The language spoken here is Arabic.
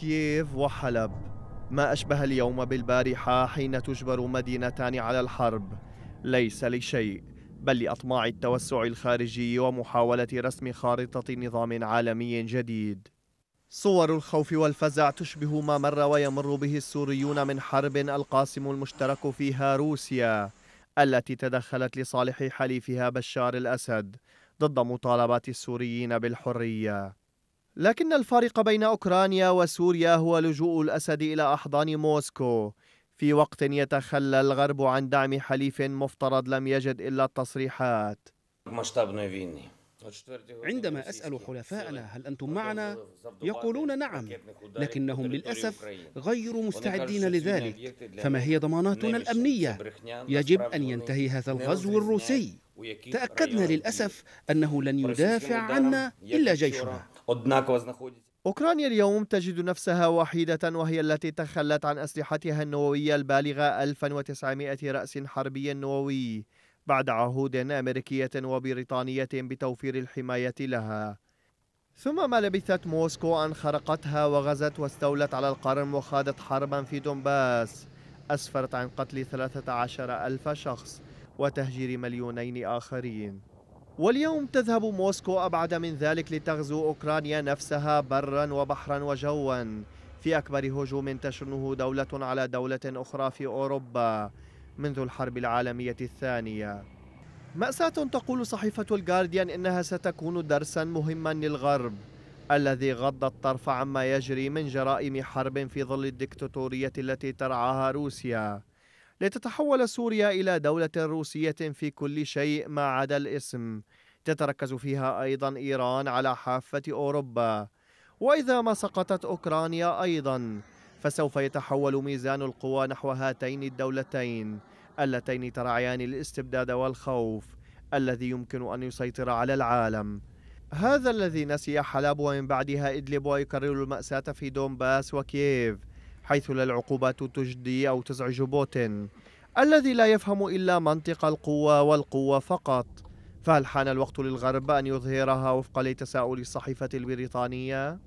كييف وحلب ما أشبه اليوم بالبارحة حين تجبر مدينتان على الحرب ليس لشيء بل لأطماع التوسع الخارجي ومحاولة رسم خارطة نظام عالمي جديد صور الخوف والفزع تشبه ما مر ويمر به السوريون من حرب القاسم المشترك فيها روسيا التي تدخلت لصالح حليفها بشار الأسد ضد مطالبات السوريين بالحرية لكن الفارق بين أوكرانيا وسوريا هو لجوء الأسد إلى أحضان موسكو في وقت يتخلى الغرب عن دعم حليف مفترض لم يجد إلا التصريحات عندما أسأل حلفائنا هل أنتم معنا؟ يقولون نعم لكنهم للأسف غير مستعدين لذلك فما هي ضماناتنا الأمنية؟ يجب أن ينتهي هذا الغزو الروسي تأكدنا للأسف أنه لن يدافع عنا إلا جيشنا أوكرانيا اليوم تجد نفسها وحيدة وهي التي تخلت عن أسلحتها النووية البالغة 1900 رأس حربي نووي بعد عهود أمريكية وبريطانية بتوفير الحماية لها ثم ما لبثت موسكو أن خرقتها وغزت واستولت على القرم وخاضت حربا في دونباس أسفرت عن قتل 13 ألف شخص وتهجير مليونين آخرين واليوم تذهب موسكو أبعد من ذلك لتغزو أوكرانيا نفسها برا وبحرا وجوا في أكبر هجوم تشنه دولة على دولة أخرى في أوروبا منذ الحرب العالمية الثانية مأساة تقول صحيفة الجارديان إنها ستكون درسا مهما للغرب الذي غض الطرف عما يجري من جرائم حرب في ظل الدكتاتورية التي ترعاها روسيا لتتحول سوريا إلى دولة روسية في كل شيء ما عدا الاسم تتركز فيها أيضا إيران على حافة أوروبا وإذا ما سقطت أوكرانيا أيضا فسوف يتحول ميزان القوى نحو هاتين الدولتين اللتين ترعيان الاستبداد والخوف الذي يمكن أن يسيطر على العالم هذا الذي نسي حلب ومن بعدها إدلب ويكرر المأساة في دونباس وكييف حيث لا العقوبات تجدي أو تزعج بوتين الذي لا يفهم إلا منطق القوة والقوة فقط فهل حان الوقت للغرب أن يظهرها وفقا لتساؤل الصحيفة البريطانية؟